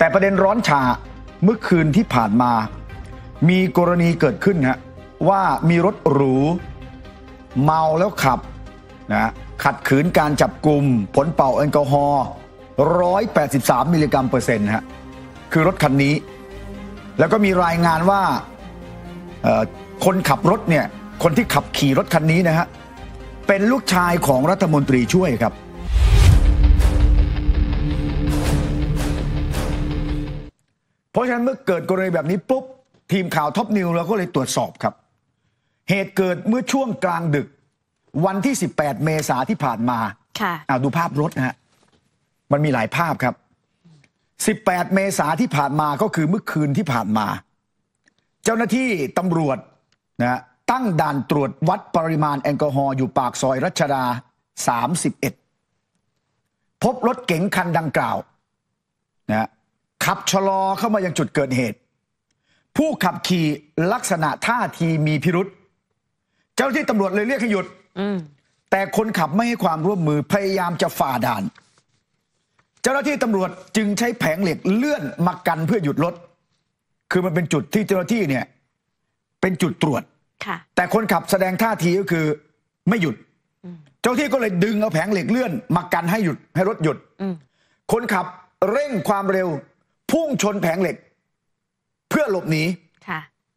แต่ประเด็นร้อนชาเมื่อคืนที่ผ่านมา มีกรณีเกิดขึ้นฮะว่ามีรถหรู เมาแล้วขับนะขัดขืนการจับกลุ่ม ผลเป่าแอลกอฮอล์สามมิลลิกรัมเปอร์เซ็นต์ฮะคือรถคันนี้ แล้วก็มีรายงานว่าคนขับรถเนี่ยคนที่ขับขี่รถคันนี้นะฮะเป็นลูกชายของรัฐมนตรีช่วยครับเพราะฉะนั้นเมื่อเกิดกรณีแบบนี้ปุ๊บทีมข่าวท็อปนิวเราก็เลยตรวจสอบครับ เหตุเกิดเมื่อช่วงกลางดึก วันที่18เมษาที่ผ่านมาค่ะอ่าดูภาพรถนะฮะมันมีหลายภาพครับ18เมษาที่ผ่านมาก็คือเมื่อคืนที่ผ่านมา เจ้าหน้าที่ ตำรวจนะตั้งด่านตรวจวัดปริมาณแอลกอฮอล์อยู่ปากซอยรัชดา31พบรถเก๋งคันดังกล่าวนะขับชะลอเข้ามายังจุดเกิดเหตุ ผู้ขับขี่ลักษณะท่าทีมีพิรุษเจ้าที่ตำรวจเลยเรียกให้หยุดแต่คนขับไม่ให้ความร่วมมือพยายามจะฝ่าด่าน เจ้าหน้าที่ตำรวจจึงใช้แผงเหล็กเลื่อนมากันเพื่อหยุดรถ คือมันเป็นจุดที่เจ้าหน้าที่เนี่ย เป็นจุดตรวจแต่คนขับแสดงท่าทีก็คือ ไม่หยุดเจ้าที่ก็เลยดึงเอาแผงเหล็กเลื่อนมากันให้หยุดให้รถหยุดคนขับเร่งความเร็วพุ่งชนแผงเหล็ก เพื่อหลบหนี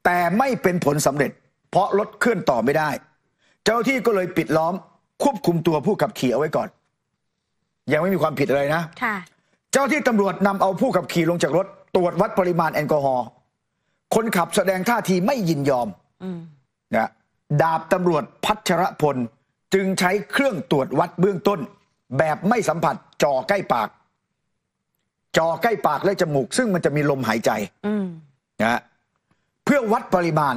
แต่ไม่เป็นผลสำเร็จ เพราะรถเคลื่อนต่อไม่ได้ เจ้าที่ก็เลยปิดล้อม ควบคุมตัวผู้ขับขี่เอาไว้ก่อน ยังไม่มีความผิดอะไรนะเจ้าที่ตำรวจนำเอาผู้ขับขี่ลงจากรถตรวจวัดปริมาณแอลกอฮอล์คนขับแสดงท่าทีไม่ยินยอมนะดาบตำรวจพัชรพล จึงใช้เครื่องตรวจวัดเบื้องต้น แบบไม่สัมผัสจ่อใกล้ปากจอใกล้ปาก และจมูกซึ่งมันจะมีลมหายใจนะฮะเพื่อวัดปริมาณ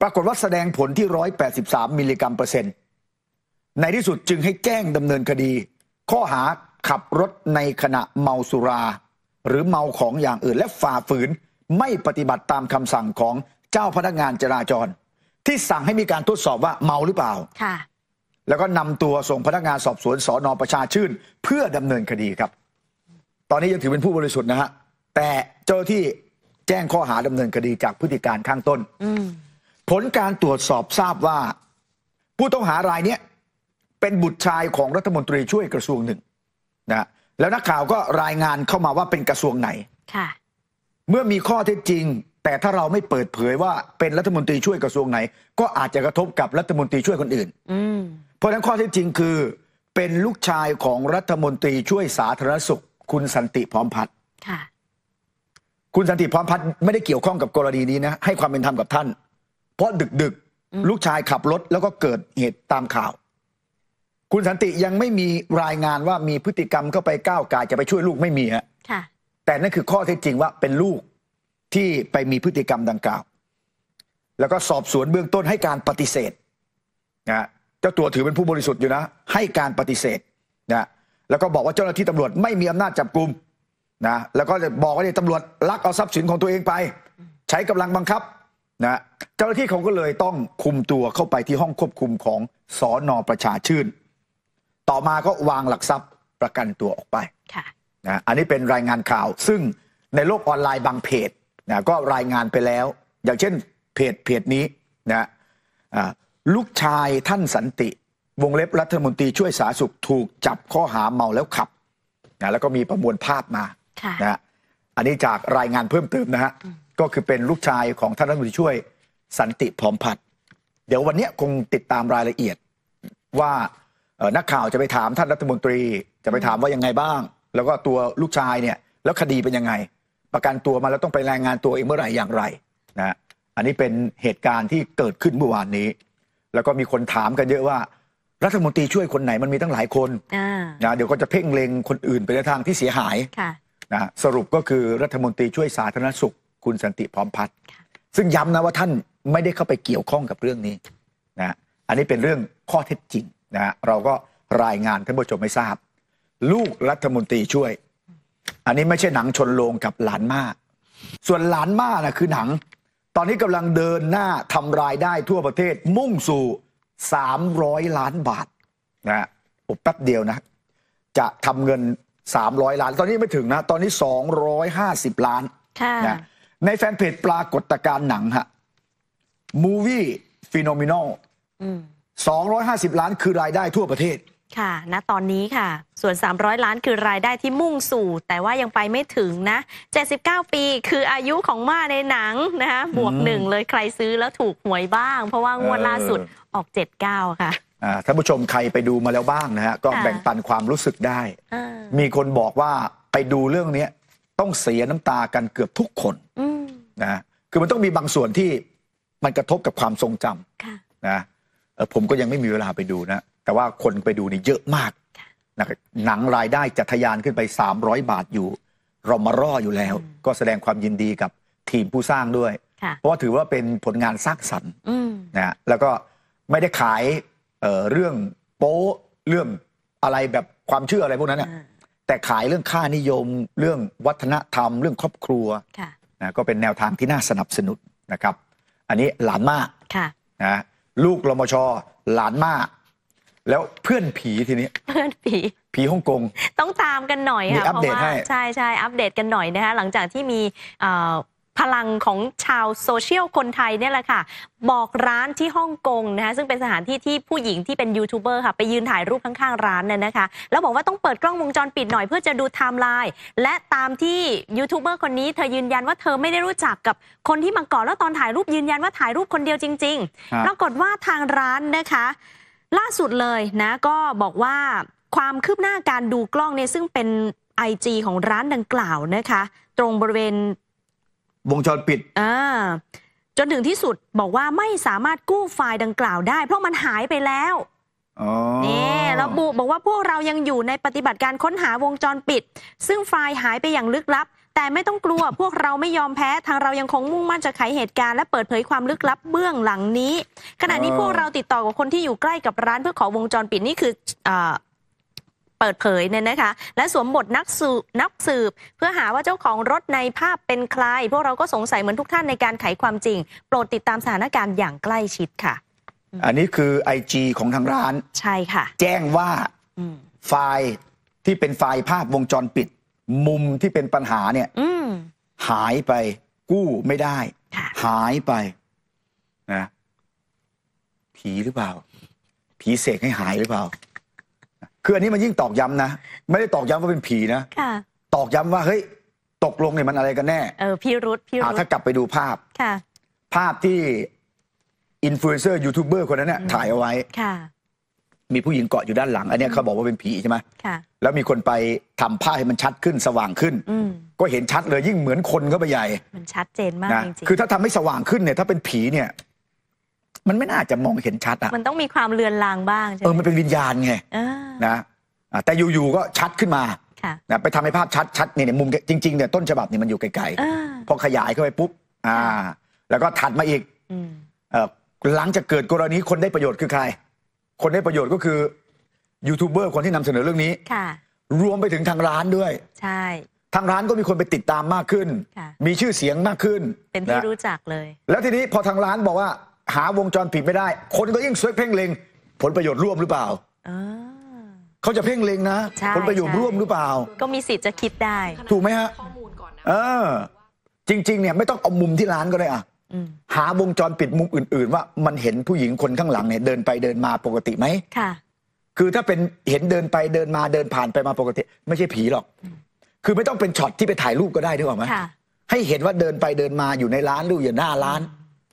ปรากฏว่าแสดงผลที่ร้อยแปดสิบสามิลลิกรัมเปอร์เซ็นต์ ในที่สุดจึงให้แจ้งดำเนินคดี ข้อหาขับรถในขณะเมาสุราหรือเมาของอย่างอื่นและฝ่าฝืน ไม่ปฏิบัติตามคำสั่งของเจ้าพนักงานจราจร ที่สั่งให้มีการทดสอบว่าเมาหรือเปล่าแล้วก็นำตัวส่งพนักงานสอบสวนสอนอประชาชื่นเพื่อดำเนินคดีครับตอนนี้ยังถือเป็นผู้บริสุทธิ์นะฮะ แต่เจ้าที่แจ้งข้อหาดำเนินคดีจากพฤติการข้างต้นอผลการตรวจสอบทราบว่า ผู้ต้องหารายเนี้ย เป็นบุตรชายของรัฐมนตรีช่วยกระทรวงหนึ่ง นะแล้วนักข่าวก็รายงานเข้ามาว่าเป็นกระทรวงไหนค่ะเมื่อมีข้อเท็จจริง แต่ถ้าเราไม่เปิดเผยว่าเป็นรัฐมนตรีช่วยกระทรวงไหน ก็อาจจะกระทบกับรัฐมนตรีช่วยคนอื่น อืเพราะฉะนั้นข้อเท็จจริงคือ เป็นลูกชายของรัฐมนตรีช่วยสาธารณสุขคุณสันติพร้อมพัฒน์ค่ะคุณสันติพร้อมพัฒน์ไม่ได้เกี่ยวข้องกับกรณีนี้นะให้ความเป็นธรรมกับท่าน เพราะดึกดึกลูกชายขับรถ แล้วก็เกิดเหตุตามข่าว คุณสันติยังไม่มีรายงานว่ามีพฤติกรรมเข้าไปก้าวไกลจะไปช่วยลูกไม่มีฮะแต่นั่นคือข้อเท็จจริงว่าเป็นลูกที่ไปมีพฤติกรรมดังกล่าว แล้วก็สอบสวนเบื้องต้นให้การปฏิเสธนะเจ้าตัวถือเป็นผู้บริสุทธิ์อยู่นะ ให้การปฏิเสธนะแล้วก็บอกว่าเจ้าหน้าที่ตำรวจไม่มีอำนาจจับกลุ่มนะแล้วก็จะบอกว่าเนี่ยตำรวจลักเอาทรัพย์สินของตัวเองไป ใช้กำลังบังคับนะเจ้าหน้าที่เขาก็เลยต้องคุมตัวเข้าไปที่ห้องควบคุมของสอนอประชาชื่น ต่อมาก็วางหลักทรัพย์ประกันตัวออกไปนะอันนี้เป็นรายงานข่าว ซึ่งในโลกออนไลน์บางเพจนะก็รายงานไปแล้ว อย่างเช่นเพจเพจนี้นะลูกชายท่านสันติวงเล็บรัฐมนตรีช่วยสาธารณสุขถูกจับข้อหาเมาแล้วขับนะแล้วก็มีประมวลภาพมาะนะฮะอันนี้จากรายงานเพิ่มเติมนะฮะก็คือเป็นลูกชายของท่านรัฐมนตรีช่วยสันติพร้อมพัด เดี๋ยววันนี้คงติดตามรายละเอียดว่านักข่าวจะไปถามท่านรัฐมนตรี จะไปถามว่ายังไงบ้าง แล้วก็ตัวลูกชายเนี่ยแล้วคดีเป็นยังไงประกันตัวมาแล้วต้องไปรายงานตัวเองเมื่อไหร่อย่างไรนะฮะอันนี้เป็นเหตุการณ์ที่เกิดขึ้นเมื่อวานนี้ แล้วก็มีคนถามกันเยอะว่ารัฐมนตรีช่วยคนไหนมันมีตั้งหลายคนนะเดี๋ยวก็จะเพ่งเลงคนอื่นไปในทางที่เสียหายะนะสรุปก็คือรัฐมนตรีช่วยสาธารณสุขคุณสันติพร้อมพัฒน์ซึ่งย้ำนะว่าท่านไม่ได้เข้าไปเกี่ยวข้องกับเรื่องนี้นะอันนี้เป็นเรื่องข้อเท็จจริงนะเราก็รายงานท่านผู้ชมไม่ทราบ ลูกรัฐมนตรีช่วย อันนี้ไม่ใช่หนังชนโลงกับหลานมาส่วนหลานมานะคือหนัง ตอนนี้กำลังเดินหน้าทำรายได้ทั่วประเทศมุ่งสู่สามร้อยล้านบาทนะโอบแป๊บเดียวนะ จะทำเงินสามร้อยล้าน ตอนนี้ไม่ถึงนะ ตอนนี้สอองร้้ยหาสิบล้านนะในแฟนเพจปรากฏการหนังฮะ มูวี่ฟโนมิโนลสองร้อยห้าสิบล้านคือรายได้ทั่วประเทศค่ะณตอนนี้ค่ะส่วน 300 ล้านคือรายได้ที่มุ่งสู่ แต่ว่ายังไปไม่ถึงนะ 79 ปี คืออายุของม่าในหนังนะคะบวกหนึ่งเลยใครซื้อแล้วถูกหวยบ้าง เพราะว่างวดล่าสุดออก 79 ค่ะ่ท่านผู้ชมใครไปดูมาแล้วบ้างนะฮะ ก็แบ่งปันความรู้สึกได้ มีคนบอกว่าไปดูเรื่องนี้ต้องเสียน้ำตากันเกือบทุกคนนะคือมันต้องมีบางส่วนที่มันกระทบกับความทรงจำนะผมก็ยังไม่มีเวลาไปดูนะแต่ว่าคนไปดูนี่เยอะมากนะหนังรายได้จะทยานขึ้นไป 300 บาทอยู่ เรามารออยู่แล้ว ก็แสดงความยินดีกับทีมผู้สร้างด้วยเพราะว่าถือว่าเป็นผลงานสร้างสรรค์นะฮะแล้วก็ไม่ได้ขายเเรื่องโป๊เรื่องอะไรแบบความเชื่ออะไรพวกนั้นเนี่ยแต่ขายเรื่องค่านิยม เรื่องวัฒนธรรม เรื่องครอบครัวนะก็เป็นแนวทางที่น่าสนับสนุนนะครับ อันนี้หลานมานะลูกรมชหลานมาแล้วเพื่อนผีทีนี้เพื่อนผีผีฮ่องกงต้องตามกันหน่อยค่ะมีอัปเพราะดตว่าให้ ใช่ใช่อัปเดตกันหน่อยนะคะหลังจากที่มีพลังของชาวโซเชียลคนไทยเนี่ยแหละค่ะบอกร้านที่ฮ่องกงนะคะซึ่งเป็นสถานที่ที่ผู้หญิงที่เป็นยูทูบเบอร์ค่ะไปยืนถ่ายรูปข้างๆร้านเนี่ยนะคะแล้วบอกว่าต้องเปิดกล้องวงจรปิดหน่อย เพื่อจะดูไทม์ไลน์และตามที่ยูทูบเบอร์คนนี้เธอยืนยันว่าเธอไม่ได้รู้จักกับคนที่มาก่อนแล้วตอนถ่ายรูปยืนยันว่าถ่ายรูปคนเดียวจริงๆรปรากฏว่าทางร้านนะคะล่าสุดเลยนะ ก็บอกว่าความคืบหน้าการดูกล้องเนี่ยซึ่งเป็น IG ของร้านดังกล่าวนะคะ ตรงบริเวณวงจรปิดอ่าจนถึงที่สุดบอกว่าไม่สามารถกู้ไฟล์ดังกล่าวได้เพราะมันหายไปแล้วนี่ระบุบอกว่าพวกเรายังอยู่ในปฏิบัติการค้นหาวงจรปิด ซึ่งไฟล์หายไปอย่างลึกลับแต่ไม่ต้องกลัวพวกเราไม่ยอมแพ้ทางเรายังคงมุ่งมั่นจะไขเหตุการณ์และเปิดเผยความลึกลับเบื้องหลังนี้ ขณะนี้พวกเราติดต่อกับคนที่อยู่ใกล้กับร้าน เพื่อขอวงจรปิดนี่คือเปิดเผยเนี่ยนะคะและสวมบทนักสืบนักสืบ เพื่อหาว่าเจ้าของรถในภาพเป็นใครพวกเราก็สงสัยเหมือนทุกท่านในการไขความจริง โปรดติดตามสถานการณ์อย่างใกล้ชิดค่ะ อันนี้คือจีของทางร้าน ใช่ค่ะ แจ้งว่าไฟล์ที่เป็นไฟล์ภาพวงจรปิดมุมที่เป็นปัญหา เนี่ยหายไปกู้ไม่ได้ หายไปนะผีหรือเปล่า ผีเสกให้หายหรือเปล่า คืออันนี้มันยิ่งตอกย้ำนะ ไม่ได้ตอกย้ำว่าเป็นผีนะตอกย้ำว่าเฮ้ย ตกลงเนี่ยมันอะไรกันแน่เออพี่รุธพี่รุธถ้ากลับไปดูภาพภาพที่อินฟลูเอนเซอร์ ยูทูบเบอร์ คนนั้นเนี่ยถ่ายเอาไว้มีผู้หญิงเกาะอยู่ด้านหลังอันนี้เขาบอกว่าเป็นผีใช่ไหม ค่ะ แล้วมีคนไปทำผ้าให้มันชัดขึ้นสว่างขึ้นก็เห็นชัดเลยยิ่งเหมือนคนเขาไปใหญ่ มันชัดเจนมากนะจริงๆคือถ้าทำให้สว่างขึ้นเนี่ยถ้าเป็นผีเนี่ย มันไม่น่าจะมองเห็นชัดอ่ะ มันต้องมีความเลือนลางบ้างใช่เออ มันเป็นวิญญาณไงนะแต่อยู่ๆก็ชัดขึ้นมา ค่ะนะไปทำให้ภาพชัดชัดเนี่ยมุม จริงๆเนี่ยต้นฉบับเนี่ยมันอยู่ไกลๆพอขยายเข้าไปปุ๊บ อ่า แล้วก็ถัดมาอีกอืมเอ่อหลังจากเกิดกรณีคนได้ประโยชน์คือใครคนได้ประโยชน์ก็คือยูทูบเบอร์คนที่นำเสนอเรื่องนี้ค่ะรวมไปถึงทางร้านด้วย ใช่ ทางร้านก็มีคนไปติดตามมากขึ้นมีชื่อเสียงมากขึ้น เป็นที่รู้จักเลย แล้วทีนี้พอทางร้านบอกว่า หาวงจรผิดไม่ได้ คนก็ยิ่งเซ็กเพ่งเล็ง ผลประโยชน์ร่วมหรือเปล่าเขาจะเพ่งเล็งนะผลประโยชน์ร่วมหรือเปล่า ก็มีสิทธิ์จะคิดได้ ถูกไหมฮะข้อมูลก่อนนะจริง ๆ เนี่ยไม่ต้องเอามุมที่ร้านก็ได้อะหาวงจรปิดมุมอื่นๆ ว่ามันเห็นผู้หญิงคนข้างหลังเนี่ยเดินไปเดินมาปกติไหม ค่ะ คือถ้าเป็นเห็นเดินไปเดินมาเดินผ่านไปมาปกติไม่ใช่ผีหรอก คือไม่ต้องเป็นช็อตที่ไปถ่ายรูปก็ได้ด้วยหรอ่ะ ให้เห็นว่าเดินไปเดินมาอยู่ในร้านหรืออยู่หน้าร้าน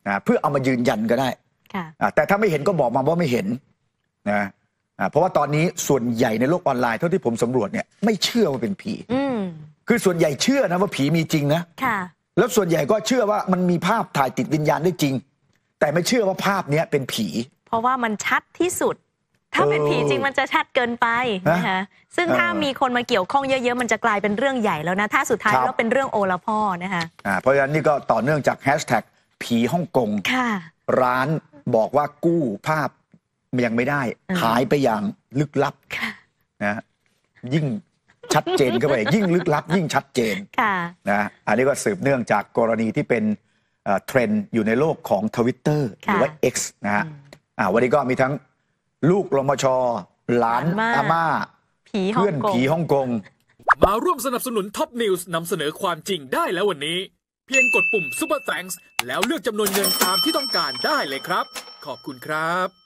นะเพื่อเอามายืนยันก็ได้ ค่ะแต่ถ้าไม่เห็นก็บอกมาว่าไม่เห็นนะเพราะว่าตอนนี้ส่วนใหญ่ในโลกออนไลน์เท่าที่ผมสำรวจเนี่ยไม่เชื่อว่าเป็นผีคือส่วนใหญ่เชื่อนะว่าผีมีจริงนะแล้วส่วนใหญ่ก็เชื่อว่ามันมีภาพถ่ายติดวิญญาณได้จริง แต่ไม่เชื่อว่าภาพเนี้ยเป็นผี เพราะว่ามันชัดที่สุด ถ้าเป็นผีจริงมันจะชัดเกินไปนะคะซึ่งถ้ามีคนมาเกี่ยวข้องเยอะ ๆ มันจะกลายเป็นเรื่องใหญ่แล้วนะถ้าสุดท้ายแล้วเป็นเรื่องโอละพ่อนะคะอ่าเพราะฉะนั้นนี่ก็ต่อเนื่องจากแฮชแท็กผีฮ่องกงร้านบอกว่ากู้ภาพยังไม่ได้หายไปอย่างลึกลับนะยิ่งชัดเจนขึ้นไปยิ่งลึกลับยิ่งชัดเจนนะอันนี้ก็สืบเนื่องจากกรณีที่เป็นเทรนด์อยู่ในโลกของทวิตเตอร์หรือว่า X นะฮะวันนี้ก็มีทั้งลูกรมช หลานอาม่าเพื่อนผีฮ่องกงมาร่วมสนับสนุนท็อปนิวส์นำเสนอความจริงได้แล้ววันนี้ เพียงกดปุ่มป u ปอร์แ a งส์แล้วเลือกจำนวนเงินตามที่ต้องการได้เลยครับ ขอบคุณครับ